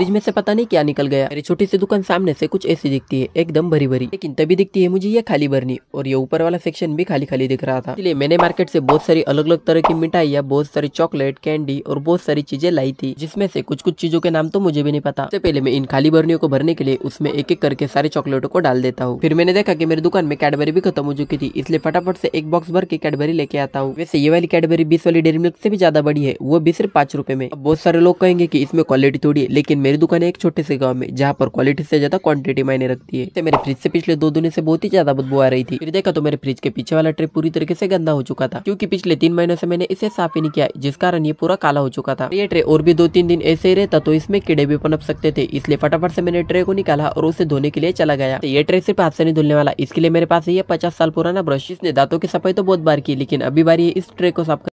fridge में से पता नहीं क्या निकल गया मेरी छोटी सी दुकान सामने से कुछ ऐसी दिखती है एकदम भरी भरी लेकिन तभी दिखती है मुझे ये खाली भरनी और ये ऊपर वाला सेक्शन भी खाली खाली दिख रहा था इसलिए मैंने मार्केट से बहुत सारी अलग अलग तरह की मिठाइयाँ बहुत सारी चॉकलेट कैंडी और बहुत सारी चीजें लाई थी जिसमें से कुछ कुछ चीजों के नाम तो मुझे भी नहीं पता सबसे पहले मैं इन खाली भरनियों को भरने के लिए उसमें एक एक करके सारे चॉकलेटों को डाल देता हूँ फिर मैंने देखा की मेरी दुकान में कैडबरी भी खत्म हो चुकी थी इसलिए फटाफट से एक बॉक्स भर के कैडबरी लेके आता हूँ वैसे ये वाली कैडबरी बीस वाली डेरी मिल्क से भी ज्यादा बड़ी है वो भी सिर्फ पांच रुपए में बहुत सारे लोग कहेंगे की इसमें क्वालिटी थोड़ी है लेकिन मेरी दुकान है एक छोटे से गाँव में जहाँ पर क्वालिटी से ज्यादा क्वांटिटी मायने रखती है तो मेरे फ्रिज से पिछले दो दिनों से बहुत ही ज्यादा बदबू आ रही थी फिर देखा तो मेरे फ्रिज के पीछे वाला ट्रे पूरी तरीके से गंदा हो चुका था क्योंकि पिछले तीन महीनों से मैंने इसे साफ ही नहीं किया जिस कारण ये पूरा काला हो चुका था ये ट्रे और भी दो तीन दिन ऐसे ही रहता तो इसमें कीड़े भी पनप सकते थे इसलिए फटाफट से मैंने ट्रे को निकाला और उसे धोने के लिए चला गया तो ये ट्रे सिर्फ हाथ से नहीं धुलने वाला इसके लिए मेरे पास ये पचास साल पुराना ब्रश इसने दांतों की सफाई तो बहुत बार की लेकिन अभी बारी इस ट्रे को साफ